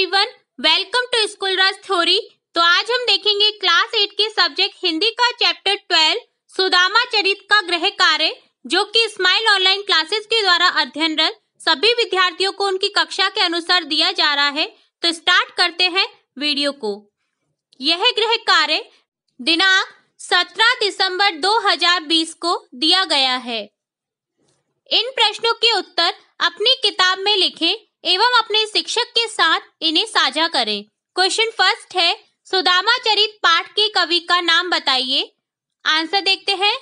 everyone welcome to school Raj theory तो आज हम देखेंगे क्लास एट के सब्जेक्ट हिंदी का चैप्टर ट्वेल्व सुदामा चरित का गृह कार्य जो कि स्माइल ऑनलाइन क्लासेस के द्वारा अध्ययनरत सभी विद्यार्थियों को उनकी कक्षा के अनुसार दिया जा रहा है तो स्टार्ट करते हैं वीडियो को यह गृह कार्य दिनांक 17 दिसंबर 2020 को दिया गया है इन प्रश्नों के उत्तर अपनी किताब में लिखें एवं अपने शिक्षक के साथ इन्हें साझा करें क्वेश्चन फर्स्ट है सुदामा चरित पाठ के कवि का नाम बताइए आंसर देखते हैं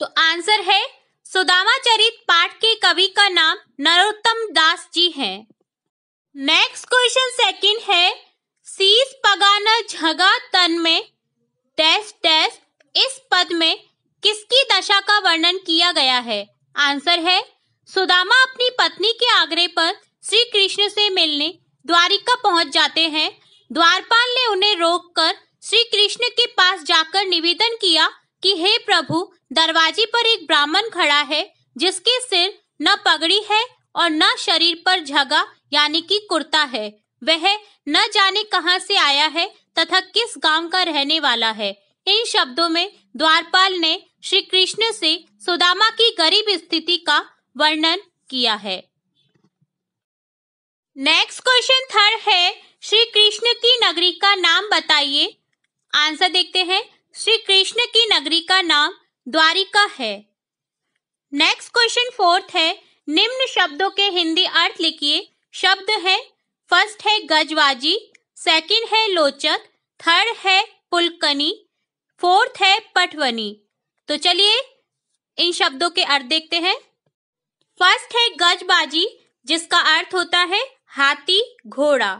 तो आंसर है सुदामा चरित पाठ के कवि का नाम नरोत्तम दास जी है नेक्स्ट क्वेश्चन सेकंड है सीस पगाना झगा तन में डैश डैश इस पद में किसकी दशा का वर्णन किया गया है आंसर है सुदामा अपनी पत्नी के आग्रह पर श्री कृष्ण से मिलने द्वारिका पहुंच जाते हैं द्वारपाल ने उन्हें रोककर श्री कृष्ण के पास जाकर निवेदन किया कि हे प्रभु दरवाजे पर एक ब्राह्मण खड़ा है जिसके सिर न पगड़ी है और न शरीर पर झगा यानी कि कुर्ता है वह न जाने कहां से आया है तथा किस गांव का रहने वाला है इन शब्दों में द्वारपाल ने श्री कृष्ण से सुदामा की गरीब स्थिति का वर्णन किया है नेक्स्ट क्वेश्चन थर्ड है श्री कृष्ण की नगरी का नाम बताइए आंसर देखते हैं श्री कृष्ण की नगरी का नाम द्वारिका है नेक्स्ट क्वेश्चन फोर्थ है निम्न शब्दों के हिंदी अर्थ लिखिए शब्द है फर्स्ट है गजबाजी सेकंड है लोचक थर्ड है पुलकनी फोर्थ है पटवनी तो चलिए इन शब्दों के अर्थ देखते हैं फर्स्ट है गजबाजी जिसका अर्थ होता है हाथी घोड़ा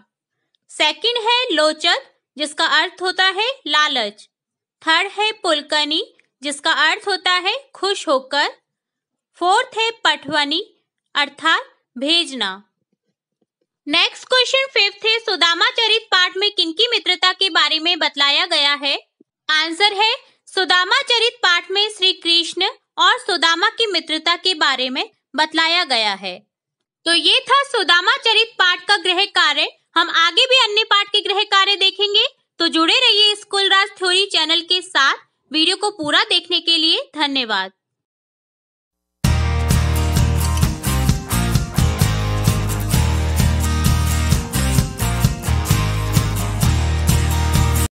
सेकंड है लोचक जिसका अर्थ होता है लालच थर्ड है पुलकनी जिसका अर्थ होता है खुश होकर फोर्थ है पठवनी अर्थात भेजना नेक्स्ट क्वेश्चन फिफ्थ है सुदामा चरित पाठ में किनकी मित्रता के बारे में बतलाया गया है आंसर है सुदामा चरित पाठ में श्री कृष्ण और सुदामा की मित्रता के बारे में बतलाया गया है तो ये था सुदामा चरित पाठ का गृह कार्य हम आगे भी अन्य पाठ के गृह कार्य देखेंगे तो जुड़े रहिए स्कूल राज थ्योरी चैनल के साथ वीडियो को पूरा देखने के लिए धन्यवाद